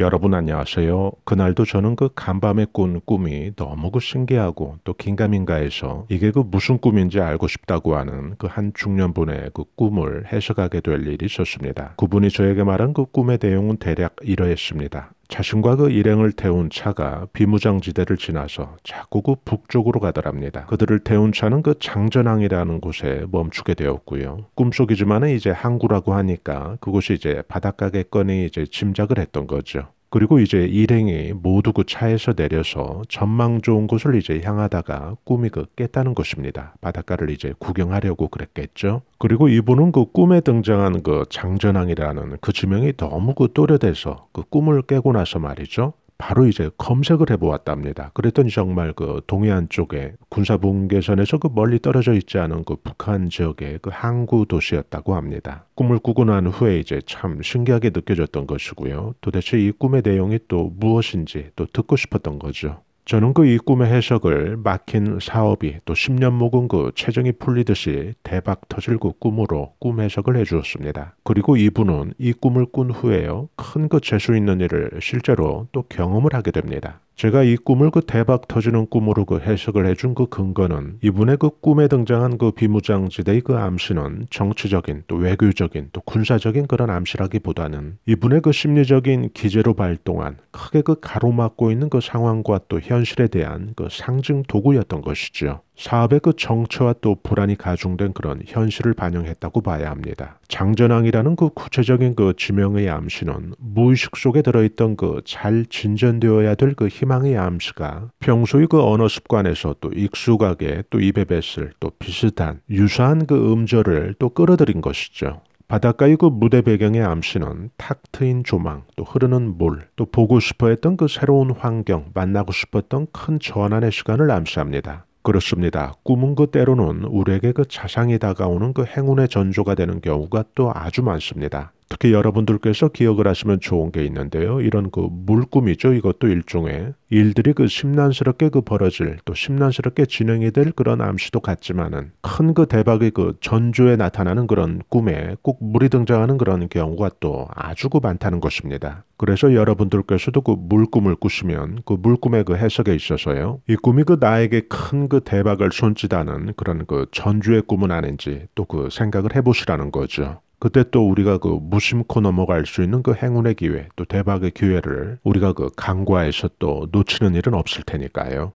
여러분 안녕하세요. 그날도 저는 그 간밤에 꾼 꿈이 너무 그 신기하고 또 긴가민가해서 이게 그 무슨 꿈인지 알고 싶다고 하는 그 한 중년분의 그 꿈을 해석하게 될 일이 있었습니다. 그분이 저에게 말한 그 꿈의 내용은 대략 이러했습니다. 자신과 그 일행을 태운 차가 비무장지대를 지나서 자꾸그 북쪽으로 가더랍니다. 그들을 태운 차는 그 장전항이라는 곳에 멈추게 되었고요. 꿈속이지만 은 이제 항구라고 하니까 그곳이 이제 바닷가겠거니 이제 짐작을 했던 거죠. 그리고 이제 일행이 모두 그 차에서 내려서 전망 좋은 곳을 이제 향하다가 꿈이 그 깼다는 것입니다. 바닷가를 이제 구경하려고 그랬겠죠. 그리고 이분은 그 꿈에 등장한 그 장전왕이라는 그 지명이 너무 그 또려돼서 그 꿈을 깨고 나서 말이죠. 바로 이제 검색을 해보았답니다. 그랬더니 정말 그 동해안 쪽에 군사분계선에서 그 멀리 떨어져 있지 않은 그 북한 지역의 그 항구 도시였다고 합니다. 꿈을 꾸고 난 후에 이제 참 신기하게 느껴졌던 것이고요. 도대체 이 꿈의 내용이 또 무엇인지 또 듣고 싶었던 거죠. 저는 그 이 꿈의 해석을 막힌 사업이 또 10년 묵은 그 체정이 풀리듯이 대박 터질 그 꿈으로 꿈 해석을 해주었습니다. 그리고 이분은 이 꿈을 꾼 후에요. 큰그 재수 있는 일을 실제로 또 경험을 하게 됩니다. 제가 이 꿈을 그 대박 터지는 꿈으로 그 해석을 해준 그 근거는 이분의 그 꿈에 등장한 그 비무장지대의 그 암시는 정치적인 또 외교적인 또 군사적인 그런 암시라기보다는 이분의 그 심리적인 기재로 발동한 크게 그 가로막고 있는 그 상황과 또 현실에 대한 그 상징 도구였던 것이죠 사업의 그 정처와 또 불안이 가중된 그런 현실을 반영했다고 봐야 합니다. 장전왕이라는 그 구체적인 그 지명의 암시는 무의식 속에 들어있던 그 잘 진전되어야 될 그 희망의 암시가 평소의 그 언어 습관에서 또 익숙하게 또 입에 뱄을 또 비슷한 유사한 그 음절을 또 끌어들인 것이죠. 바닷가의 그 무대 배경의 암시는 탁 트인 조망, 또 흐르는 물, 또 보고 싶어 했던 그 새로운 환경, 만나고 싶었던 큰 전환의 시간을 암시합니다. 그렇습니다. 꿈은 그 때로는 우리에게 그 자상이 다가오는 그 행운의 전조가 되는 경우가 또 아주 많습니다. 특히 여러분들께서 기억을 하시면 좋은 게 있는데요. 이런 그 물꿈이죠. 이것도 일종의 일들이 그 심란스럽게 그 벌어질 또 심란스럽게 진행이 될 그런 암시도 같지만은 큰 그 대박이 그 전조에 나타나는 그런 꿈에 꼭 물이 등장하는 그런 경우가 또 아주 그 많다는 것입니다. 그래서 여러분들께서도 그 물꿈을 꾸시면 그 물꿈의 그 해석에 있어서요. 이 꿈이 그 나에게 큰 그 대박을 손짓하는 그런 그 전주의 꿈은 아닌지 또 그 생각을 해보시라는 거죠. 그때 또 우리가 그 무심코 넘어갈 수 있는 그 행운의 기회 또 대박의 기회를 우리가 그 간과해서 또 놓치는 일은 없을 테니까요.